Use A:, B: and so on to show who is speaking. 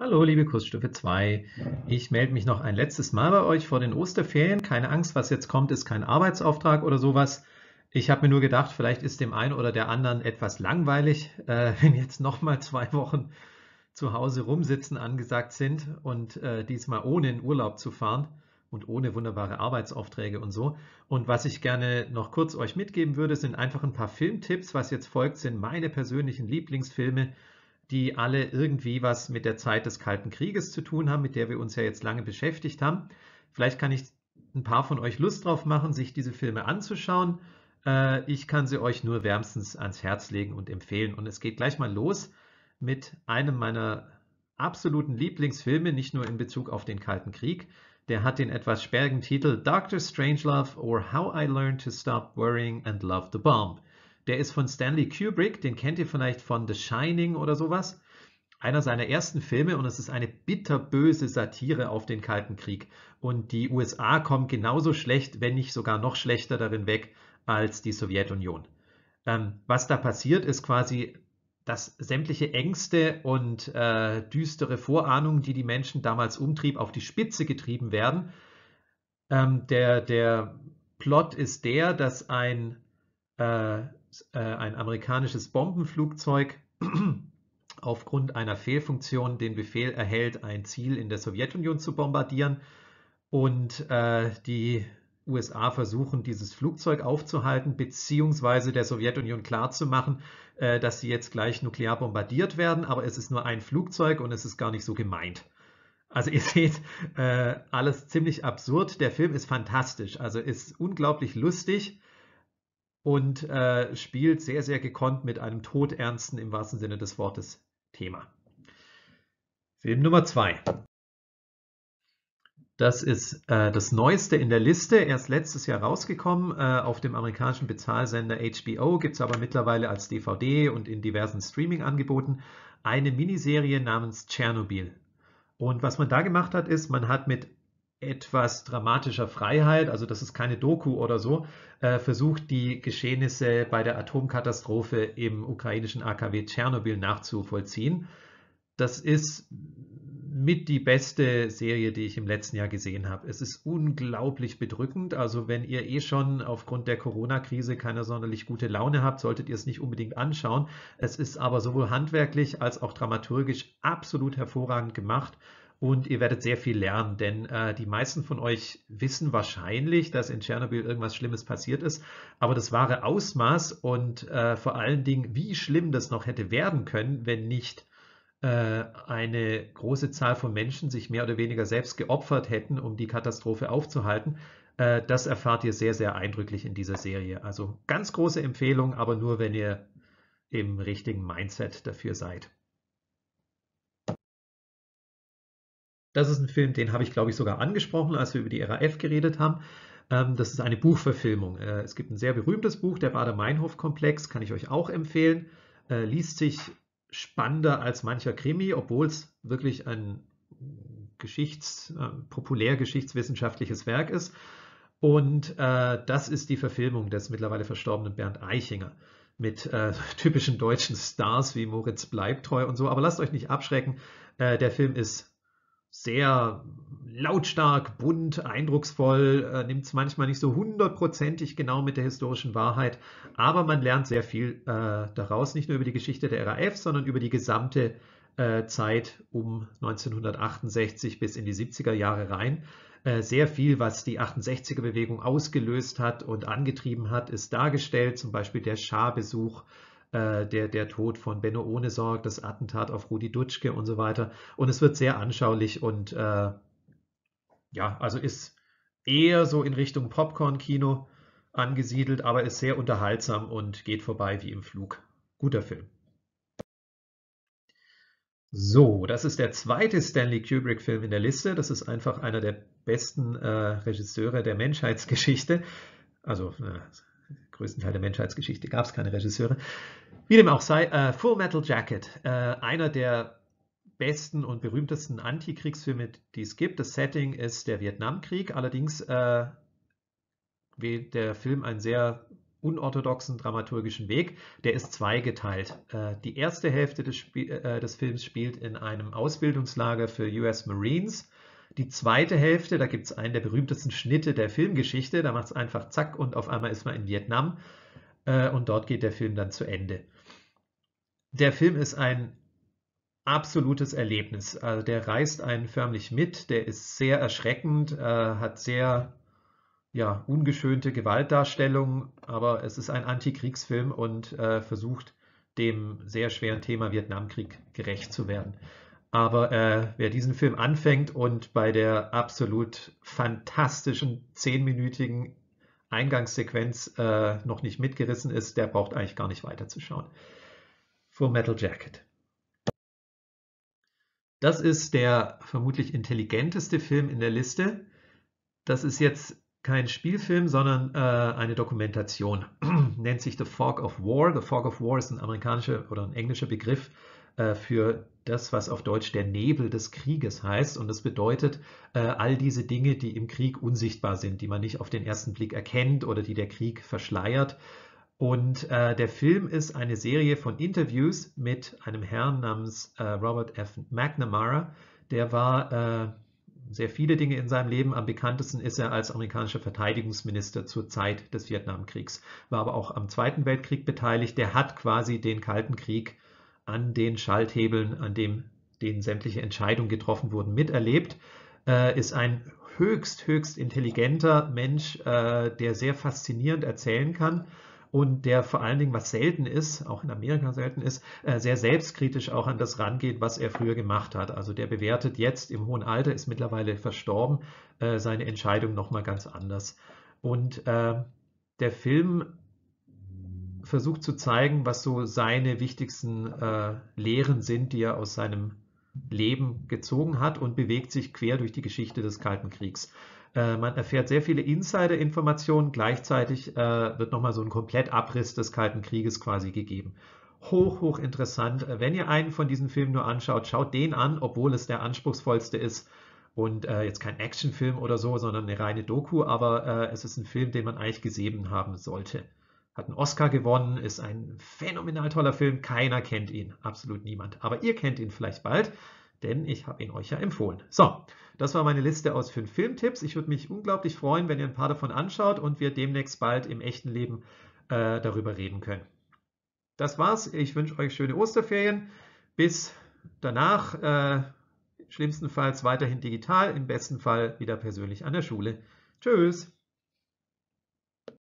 A: Hallo, liebe Kursstufe 2. Ich melde mich noch ein letztes Mal bei euch vor den Osterferien. Keine Angst, was jetzt kommt, ist kein Arbeitsauftrag oder sowas. Ich habe mir nur gedacht, vielleicht ist dem einen oder der anderen etwas langweilig, äh, wenn jetzt nochmal zwei Wochen zu Hause rumsitzen angesagt sind und äh, diesmal ohne in Urlaub zu fahren und ohne wunderbare Arbeitsaufträge und so. Und was ich gerne noch kurz euch mitgeben würde, sind einfach ein paar Filmtipps. Was jetzt folgt, sind meine persönlichen Lieblingsfilme die alle irgendwie was mit der Zeit des Kalten Krieges zu tun haben, mit der wir uns ja jetzt lange beschäftigt haben. Vielleicht kann ich ein paar von euch Lust drauf machen, sich diese Filme anzuschauen. Äh, ich kann sie euch nur wärmstens ans Herz legen und empfehlen. Und es geht gleich mal los mit einem meiner absoluten Lieblingsfilme, nicht nur in Bezug auf den Kalten Krieg. Der hat den etwas sperrigen Titel Dr. Strangelove or How I Learned to Stop Worrying and Love the Bomb. Der ist von Stanley Kubrick, den kennt ihr vielleicht von The Shining oder sowas. Einer seiner ersten Filme und es ist eine bitterböse Satire auf den Kalten Krieg. Und die USA kommen genauso schlecht, wenn nicht sogar noch schlechter darin weg als die Sowjetunion. Ähm, was da passiert, ist quasi, dass sämtliche Ängste und äh, düstere Vorahnungen, die die Menschen damals umtrieb, auf die Spitze getrieben werden. Ähm, der, der Plot ist der, dass ein äh, äh, ein amerikanisches Bombenflugzeug aufgrund einer Fehlfunktion den Befehl erhält, ein Ziel in der Sowjetunion zu bombardieren. Und äh, die USA versuchen, dieses Flugzeug aufzuhalten, beziehungsweise der Sowjetunion klarzumachen, äh, dass sie jetzt gleich nuklear bombardiert werden, aber es ist nur ein Flugzeug und es ist gar nicht so gemeint. Also ihr seht, äh, alles ziemlich absurd. Der Film ist fantastisch, also ist unglaublich lustig und äh, spielt sehr, sehr gekonnt mit einem todernsten im wahrsten Sinne des Wortes Thema. Film Nummer zwei. Das ist äh, das Neueste in der Liste, erst letztes Jahr rausgekommen. Äh, auf dem amerikanischen Bezahlsender HBO gibt es aber mittlerweile als DVD und in diversen Streaming-Angeboten eine Miniserie namens Tschernobyl. Und was man da gemacht hat, ist, man hat mit etwas dramatischer Freiheit, also das ist keine Doku oder so, äh, versucht die Geschehnisse bei der Atomkatastrophe im ukrainischen AKW Tschernobyl nachzuvollziehen. Das ist mit die beste Serie, die ich im letzten Jahr gesehen habe. Es ist unglaublich bedrückend. Also wenn ihr eh schon aufgrund der Corona-Krise keine sonderlich gute Laune habt, solltet ihr es nicht unbedingt anschauen. Es ist aber sowohl handwerklich als auch dramaturgisch absolut hervorragend gemacht und ihr werdet sehr viel lernen, denn äh, die meisten von euch wissen wahrscheinlich, dass in Tschernobyl irgendwas Schlimmes passiert ist, aber das wahre Ausmaß und äh, vor allen Dingen, wie schlimm das noch hätte werden können, wenn nicht äh, eine große Zahl von Menschen sich mehr oder weniger selbst geopfert hätten, um die Katastrophe aufzuhalten. Äh, das erfahrt ihr sehr, sehr eindrücklich in dieser Serie. Also ganz große Empfehlung, aber nur wenn ihr im richtigen Mindset dafür seid. Das ist ein Film, den habe ich, glaube ich, sogar angesprochen, als wir über die RAF geredet haben. Ähm, das ist eine Buchverfilmung. Äh, es gibt ein sehr berühmtes Buch, der Bader-Meinhof-Komplex, kann ich euch auch empfehlen. Äh, liest sich spannender als mancher Krimi, obwohl es wirklich ein Geschichts-, äh, populär-geschichtswissenschaftliches Werk ist. Und das ist die Verfilmung des mittlerweile verstorbenen Bernd Eichinger mit typischen deutschen Stars wie Moritz Bleibtreu und so. Aber lasst euch nicht abschrecken, der Film ist sehr lautstark, bunt, eindrucksvoll, äh, nimmt es manchmal nicht so hundertprozentig genau mit der historischen Wahrheit, aber man lernt sehr viel äh, daraus, nicht nur über die Geschichte der RAF, sondern über die gesamte äh, Zeit um 1968 bis in die 70er Jahre rein. Äh, sehr viel, was die 68er-Bewegung ausgelöst hat und angetrieben hat, ist dargestellt, zum Beispiel der Schah-Besuch äh, der, der Tod von Benno Ohnesorg, das Attentat auf Rudi Dutschke und so weiter. Und es wird sehr anschaulich und äh, ja, also ist eher so in Richtung Popcorn-Kino angesiedelt, aber ist sehr unterhaltsam und geht vorbei wie im Flug. Guter Film. So, das ist der zweite Stanley Kubrick-Film in der Liste. Das ist einfach einer der besten äh, Regisseure der Menschheitsgeschichte. Also, äh, größten Teil der Menschheitsgeschichte gab es keine Regisseure. Wie dem auch sei, äh, Full Metal Jacket, äh, einer der besten und berühmtesten Antikriegsfilme, die es gibt. Das Setting ist der Vietnamkrieg, allerdings äh, wählt der Film einen sehr unorthodoxen dramaturgischen Weg. Der ist zweigeteilt. Äh, die erste Hälfte des, Sp äh, des Films spielt in einem Ausbildungslager für US Marines. Die zweite Hälfte, da gibt es einen der berühmtesten Schnitte der Filmgeschichte, da macht es einfach zack und auf einmal ist man in Vietnam äh, und dort geht der Film dann zu Ende. Der Film ist ein absolutes Erlebnis. Also der reißt einen förmlich mit, der ist sehr erschreckend, äh, hat sehr ja, ungeschönte Gewaltdarstellungen, aber es ist ein Antikriegsfilm und äh, versucht dem sehr schweren Thema Vietnamkrieg gerecht zu werden. Aber äh, wer diesen Film anfängt und bei der absolut fantastischen zehnminütigen Eingangssequenz äh, noch nicht mitgerissen ist, der braucht eigentlich gar nicht weiterzuschauen. Full Metal Jacket. Das ist der vermutlich intelligenteste Film in der Liste. Das ist jetzt kein Spielfilm, sondern äh, eine Dokumentation. Nennt sich The Fog of War. The Fog of War ist ein amerikanischer oder ein englischer Begriff äh, für das, was auf Deutsch der Nebel des Krieges heißt. Und das bedeutet äh, all diese Dinge, die im Krieg unsichtbar sind, die man nicht auf den ersten Blick erkennt oder die der Krieg verschleiert. Und äh, der Film ist eine Serie von Interviews mit einem Herrn namens äh, Robert F. McNamara. Der war äh, sehr viele Dinge in seinem Leben. Am bekanntesten ist er als amerikanischer Verteidigungsminister zur Zeit des Vietnamkriegs, war aber auch am Zweiten Weltkrieg beteiligt. Der hat quasi den Kalten Krieg äh, an den Schalthebeln, an dem, denen sämtliche Entscheidungen getroffen wurden, miterlebt, äh, ist ein höchst, höchst intelligenter Mensch, äh, der sehr faszinierend erzählen kann und der vor allen Dingen, was selten ist, auch in Amerika selten ist, äh, sehr selbstkritisch auch an das rangeht, was er früher gemacht hat. Also der bewertet jetzt im hohen Alter, ist mittlerweile verstorben, äh, seine Entscheidung nochmal ganz anders. Und äh, der Film versucht zu zeigen, was so seine wichtigsten äh, Lehren sind, die er aus seinem Leben gezogen hat und bewegt sich quer durch die Geschichte des Kalten Kriegs. Äh, man erfährt sehr viele Insider-Informationen, gleichzeitig äh, wird nochmal so ein Komplettabriss des Kalten Krieges quasi gegeben. Hoch, hoch interessant. Wenn ihr einen von diesen Filmen nur anschaut, schaut den an, obwohl es der anspruchsvollste ist und äh, jetzt kein Actionfilm oder so, sondern eine reine Doku, aber äh, es ist ein Film, den man eigentlich gesehen haben sollte hat einen Oscar gewonnen, ist ein phänomenal toller Film. Keiner kennt ihn, absolut niemand. Aber ihr kennt ihn vielleicht bald, denn ich habe ihn euch ja empfohlen. So, das war meine Liste aus fünf Filmtipps. Ich würde mich unglaublich freuen, wenn ihr ein paar davon anschaut und wir demnächst bald im echten Leben äh, darüber reden können. Das war's. Ich wünsche euch schöne Osterferien. Bis danach, äh, schlimmstenfalls weiterhin digital, im besten Fall wieder persönlich an der Schule. Tschüss!